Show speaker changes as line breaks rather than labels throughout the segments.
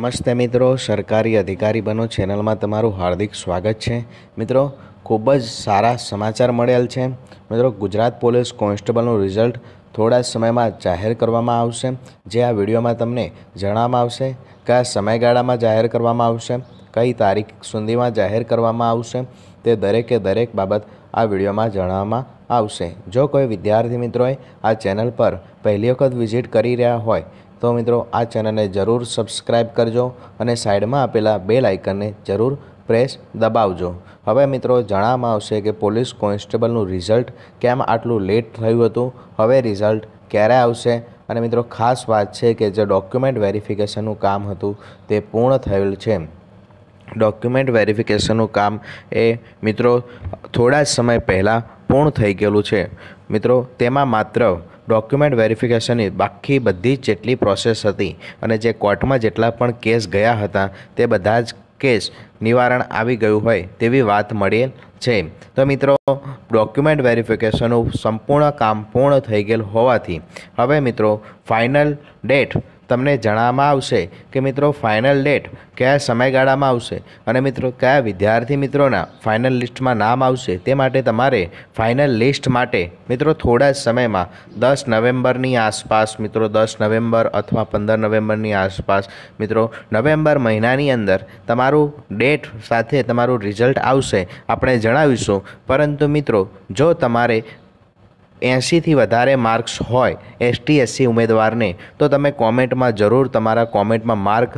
નમસ્તે મિત્રો સરકારી અધિકારી બનો ચેનલમાં તમારું હાર્દિક સ્વાગત છે મિત્રો ખૂબ જ સારા સમાચાર મળેલ છે મિત્રો ગુજરાત પોલીસ કોન્સ્ટેબલનું રિઝલ્ટ થોડા સમયમાં જાહેર કરવામાં આવશે જે આ વિડીયોમાં તમને જણાવવામાં આવશે કયા સમયગાળામાં જાહેર કરવામાં આવશે કઈ તારીખ સુધીમાં જાહેર કરવામાં આવશે તે દરેકે દરેક બાબત આ વિડીયોમાં જણાવવામાં આવશે જો કોઈ વિદ્યાર્થી મિત્રોએ આ ચેનલ પર પહેલી વખત વિઝિટ કરી રહ્યા હોય તો મિત્રો આ ચેનલને જરૂર સબસ્ક્રાઈબ કરજો અને સાઈડમાં આપેલા બેલ આઇકનને જરૂર પ્રેસ દબાવજો હવે મિત્રો જણાવવામાં આવશે કે પોલીસ કોન્સ્ટેબલનું રિઝલ્ટ કેમ આટલું લેટ થયું હતું હવે રિઝલ્ટ ક્યારે આવશે અને મિત્રો ખાસ વાત છે કે જે ડોક્યુમેન્ટ વેરિફિકેશનનું કામ હતું તે પૂર્ણ થયેલ છે ડોક્યુમેન્ટ વેરિફિકેશનનું કામ એ મિત્રો થોડા જ સમય પહેલાં પૂર્ણ થઈ ગયેલું છે મિત્રો તેમાં માત્ર ડોક્યુમેન્ટ વેરિફિકેશનની બાકી બધી જ જેટલી પ્રોસેસ હતી અને જે કોર્ટમાં જેટલા પણ કેસ ગયા હતા તે બધા જ કેસ નિવારણ આવી ગયું હોય તેવી વાત મળેલ છે તો મિત્રો ડોક્યુમેન્ટ વેરિફિકેશનનું સંપૂર્ણ કામ પૂર્ણ થઈ ગયેલ હોવાથી હવે મિત્રો ફાઇનલ ડેટ તમને જણાવવામાં આવશે કે મિત્રો ફાઇનલ ડેટ કયા સમયગાળામાં આવશે અને મિત્રો કયા વિદ્યાર્થી મિત્રોના ફાઇનલ લિસ્ટમાં નામ આવશે તે માટે તમારે ફાઇનલ લિસ્ટ માટે મિત્રો થોડા જ સમયમાં દસ નવેમ્બરની આસપાસ મિત્રો દસ નવેમ્બર અથવા પંદર નવેમ્બરની આસપાસ મિત્રો નવેમ્બર મહિનાની અંદર તમારું ડેટ સાથે તમારું રિઝલ્ટ આવશે આપણે જણાવીશું પરંતુ મિત્રો જો તમારે એંશીથી વધારે માર્ક્સ હોય એસટી એસસી ઉમેદવારને તો તમે કોમેન્ટમાં જરૂર તમારા કોમેન્ટમાં માર્ક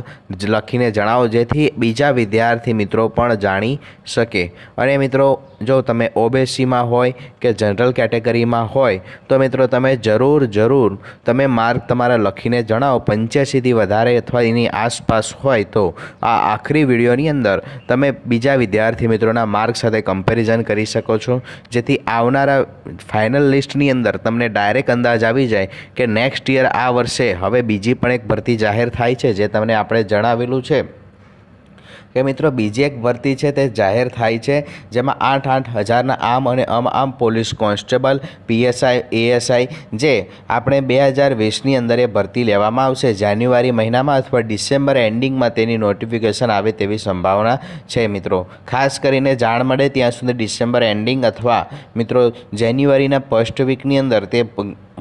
લખીને જણાવો જેથી બીજા વિદ્યાર્થી મિત્રો પણ જાણી શકે અને મિત્રો જો તમે ઓબીસીમાં હોય કે જનરલ કેટેગરીમાં હોય તો મિત્રો તમે જરૂર જરૂર તમે માર્ક તમારા લખીને જણાવો પંચ્યાસીથી વધારે અથવા એની આસપાસ હોય તો આ આખરી વિડીયોની અંદર તમે બીજા વિદ્યાર્થી મિત્રોના માર્ક સાથે કમ્પેરિઝન કરી શકો છો જેથી આવનારા ફાઇનલ લિસ્ટની અંદર તમને ડાયરેક્ટ અંદાજ આવી જાય કે નેક્સ્ટ યર આ વર્ષે હવે બીજી પણ એક ભરતી જાહેર થાય છે જે તમને આપણે જણાવેલું છે કે મિત્રો બીજી એક ભરતી છે તે જાહેર થાય છે જેમાં આઠ આઠ હજારના આમ અને અમામ પોલીસ કોન્સ્ટેબલ પીએસઆઈ એએસઆઈ જે આપણે બે હજાર વીસની અંદર એ ભરતી લેવામાં આવશે જાન્યુઆરી મહિનામાં અથવા ડિસેમ્બર એન્ડિંગમાં તેની નોટિફિકેશન આવે તેવી સંભાવના છે મિત્રો ખાસ કરીને જાણ મળે ત્યાં સુધી ડિસેમ્બર એન્ડિંગ અથવા મિત્રો જાન્યુઆરીના ફર્સ્ટ વીકની અંદર તે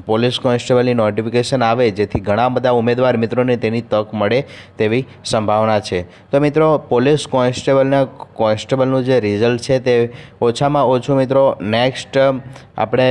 પોલીસ કોન્સ્ટેબલની નોટિફિકેશન આવે જેથી ઘણા બધા ઉમેદવાર મિત્રોને તેની તક મળે તેવી સંભાવના છે તો મિત્રો પોલીસ કોન્સ્ટેબલના કોન્સ્ટેબલનું જે રિઝલ્ટ છે તે ઓછામાં ઓછું મિત્રો નેક્સ્ટ આપણે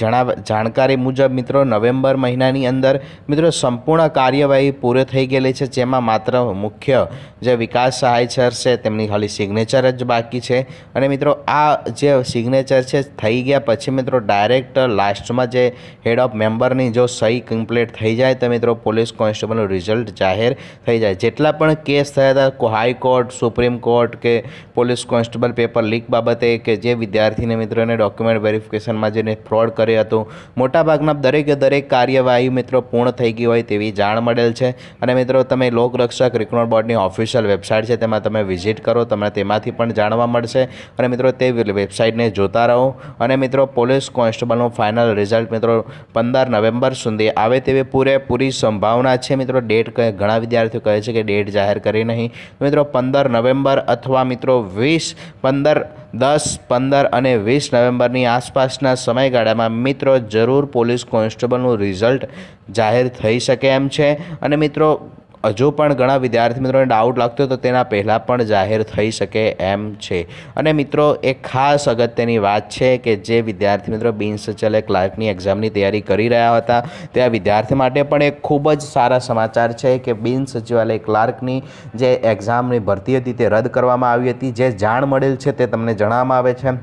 જણાવ જાણકારી મુજબ મિત્રો નવેમ્બર મહિનાની અંદર મિત્રો સંપૂર્ણ કાર્યવાહી પૂરી થઈ ગયેલી છે જેમાં માત્ર મુખ્ય જે વિકાસ સહાય સર છે તેમની ખાલી સિગ્નેચર જ બાકી છે અને મિત્રો આ જે સિગ્નેચર છે થઈ ગયા પછી મિત્રો ડાયરેક્ટ લાસ્ટમાં જે હેડ ઓફ મેમ્બરની જો સહી કમ્પ્લીટ થઈ જાય તો મિત્રો પોલીસ કોન્સ્ટેબલનું રિઝલ્ટ જાહેર થઈ જાય જેટલા પણ કેસ થયા હતા હાઈકોર્ટ સુપ્રીમ કોર્ટ કે પોલીસ કોન્સ્ટેબલ પેપર લીક બાબતે કે જે વિદ્યાર્થીને મિત્રોને ડોક્યુમેન્ટ વેરિફિકેશનમાં જેને ફ્રોડ ફોરવર્ડ કર્યો હતો મોટાભાગના દરેકે દરેક કાર્યવાહી મિત્રો પૂર્ણ થઈ ગઈ હોય તેવી જાણ મળેલ છે અને મિત્રો તમે લોકરક્ષક રિક્રુટમેન્ટ બોર્ડની ઓફિશિયલ વેબસાઇટ છે તેમાં તમે વિઝિટ કરો તમને તેમાંથી પણ જાણવા મળશે અને મિત્રો તે વેબસાઇટને જોતા રહો અને મિત્રો પોલીસ કોન્સ્ટેબલનું ફાઇનલ રિઝલ્ટ મિત્રો પંદર નવેમ્બર સુધી આવે તેવી પૂરેપૂરી સંભાવના છે મિત્રો ડેટ ઘણા વિદ્યાર્થીઓ કહે છે કે ડેટ જાહેર કરી નહીં મિત્રો પંદર નવેમ્બર અથવા મિત્રો વીસ પંદર દસ પંદર અને વીસ નવેમ્બરની આસપાસના સમયગાળા તમારામાં મિત્રો જરૂર પોલીસ કોન્સ્ટેબલનું રિઝલ્ટ જાહેર થઈ શકે એમ છે અને મિત્રો હજુ પણ ઘણા વિદ્યાર્થી મિત્રોને ડાઉટ લાગતો તો તેના પહેલાં પણ જાહેર થઈ શકે એમ છે અને મિત્રો એક ખાસ અગત્યની વાત છે કે જે વિદ્યાર્થી મિત્રો બિનસચલે ક્લાર્કની એક્ઝામની તૈયારી કરી રહ્યા હતા તે આ વિદ્યાર્થી માટે પણ એક ખૂબ જ સારા સમાચાર છે કે બિનસચિવાલય ક્લાર્કની જે એક્ઝામની ભરતી હતી તે રદ કરવામાં આવી હતી જે જાણ મળેલ છે તે તમને જણાવવામાં આવે છે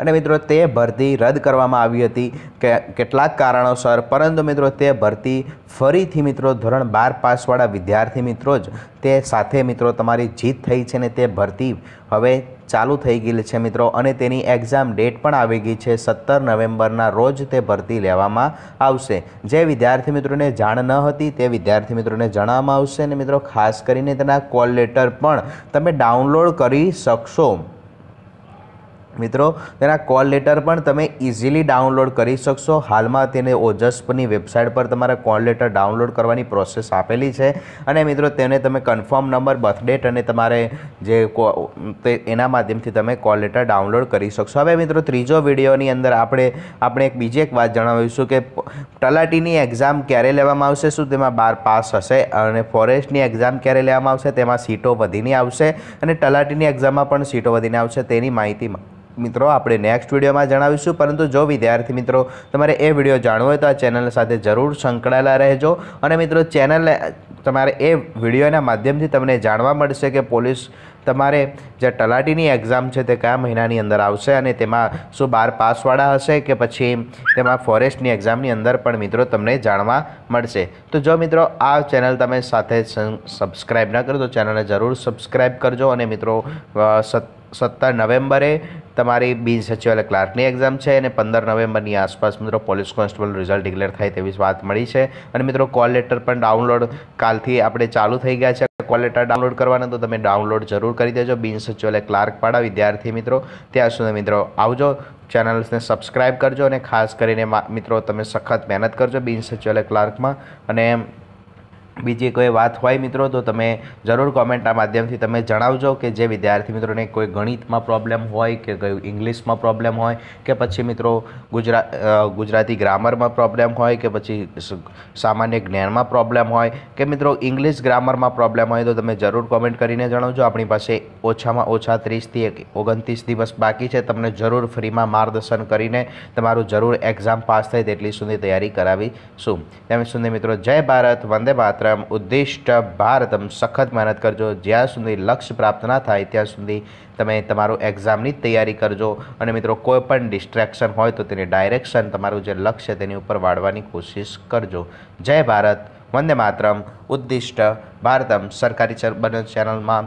અને મિત્રો તે ભરતી રદ કરવામાં આવી હતી કે કેટલાક કારણોસર પરંતુ મિત્રો તે ભરતી ફરીથી મિત્રો ધોરણ બાર પાસવાળા વિદ્યાર્થી મિત્રો જ તે સાથે મિત્રો તમારી જીત થઈ છે ને તે ભરતી હવે ચાલુ થઈ ગયેલી છે મિત્રો અને તેની એક્ઝામ ડેટ પણ આવી ગઈ છે સત્તર નવેમ્બરના રોજ તે ભરતી લેવામાં આવશે જે વિદ્યાર્થી મિત્રોને જાણ ન હતી તે વિદ્યાર્થી મિત્રોને જણાવવામાં આવશે અને મિત્રો ખાસ કરીને તેના કોલ લેટર પણ તમે ડાઉનલોડ કરી શકશો મિત્રો તેના કોલ લેટર પણ તમે ઇઝીલી ડાઉનલોડ કરી શકશો હાલમાં તેને ઓજસની વેબસાઇટ પર તમારા કોલ લેટર ડાઉનલોડ કરવાની પ્રોસેસ આપેલી છે અને મિત્રો તેને તમે કન્ફર્મ નંબર બર્થડેટ અને તમારે જે એના માધ્યમથી તમે કોલ લેટર ડાઉનલોડ કરી શકશો હવે મિત્રો ત્રીજો વિડીયોની અંદર આપણે આપણે એક બીજી એક વાત જણાવીશું કે તલાટીની એક્ઝામ ક્યારે લેવામાં આવશે શું તેમાં બાર પાસ હશે અને ફોરેસ્ટની એક્ઝામ ક્યારે લેવામાં આવશે તેમાં સીટો વધીને આવશે અને તલાટીની એક્ઝામમાં પણ સીટો વધીને આવશે તેની માહિતી મિત્રો આપણે નેક્સ્ટ વિડીયોમાં જણાવીશું પરંતુ જો વિદ્યાર્થી મિત્રો તમારે એ વિડીયો જાણવો હોય તો આ ચેનલ સાથે જરૂર સંકળાયેલા રહેજો અને મિત્રો ચેનલ તમારે એ વિડીયોના માધ્યમથી તમને જાણવા મળશે કે પોલીસ તમારે જે તલાટીની એક્ઝામ છે તે કયા મહિનાની અંદર આવશે અને તેમાં શું બાર પાસવાળા હશે કે પછી તેમાં ફોરેસ્ટની એક્ઝામની અંદર પણ મિત્રો તમને જાણવા મળશે તો જો મિત્રો આ ચેનલ તમે સાથે સબસ્ક્રાઈબ ન કરો તો ચેનલને જરૂર સબસ્ક્રાઈબ કરજો અને મિત્રો સત્તર નવેમ્બરે તમારી બિન સચિવાલય ક્લાર્કની એક્ઝામ છે અને પંદર નવેમ્બરની આસપાસ મિત્રો પોલીસ કોન્સ્ટેબલ રિઝલ્ટ ડિક્લેર થાય તેવી વાત મળી છે અને મિત્રો કોલ લેટર પણ ડાઉનલોડ કાલથી આપણે ચાલુ થઈ ગયા છે કોલ લેટર ડાઉનલોડ કરવાના તો તમે ડાઉનલોડ જરૂર કરી દેજો બિન સચિવાલય ક્લાર્ક પાડા વિદ્યાર્થી મિત્રો ત્યાં સુધી મિત્રો આવજો ચેનલ્સને સબસ્ક્રાઈબ કરજો અને ખાસ કરીને મિત્રો તમે સખત મહેનત કરજો બિન સચિવાલય ક્લાર્કમાં અને બીજી કોઈ વાત હોય મિત્રો તો તમે જરૂર કોમેન્ટના માધ્યમથી તમે જણાવજો કે જે વિદ્યાર્થી મિત્રોને કોઈ ગણિતમાં પ્રોબ્લેમ હોય કે કોઈ ઇંગ્લિશમાં પ્રોબ્લેમ હોય કે પછી મિત્રો ગુજરા ગુજરાતી ગ્રામરમાં પ્રોબ્લેમ હોય કે પછી સામાન્ય જ્ઞાનમાં પ્રોબ્લેમ હોય કે મિત્રો ઇંગ્લિશ ગ્રામરમાં પ્રોબ્લેમ હોય તો તમે જરૂર કોમેન્ટ કરીને જણાવજો આપણી પાસે ઓછામાં ઓછા ત્રીસથી એક ઓગણત્રીસ દિવસ બાકી છે તમને જરૂર ફ્રીમાં માર્ગદર્શન કરીને તમારું જરૂર એક્ઝામ પાસ થાય તેટલી સુધી તૈયારી કરાવીશું તેમ સુધી મિત્રો જય ભારત વંદે ભારત યાત્રામ ઉદ્દિષ્ટ ભારતમ સખત મહેનત કરજો જ્યાં સુધી લક્ષ્ય પ્રાપ્ત ના થાય ત્યાં સુધી તમે તમારું એક્ઝામની તૈયારી કરજો અને મિત્રો કોઈ પણ ડિસ્ટ્રેક્શન હોય તો તેને ડાયરેક્શન તમારું જે લક્ષ્ય તેની ઉપર વાળવાની કોશિશ કરજો જય ભારત વંદે માતરમ ઉદ્દિષ્ટ ભારતમ સરકારી ચેનલમાં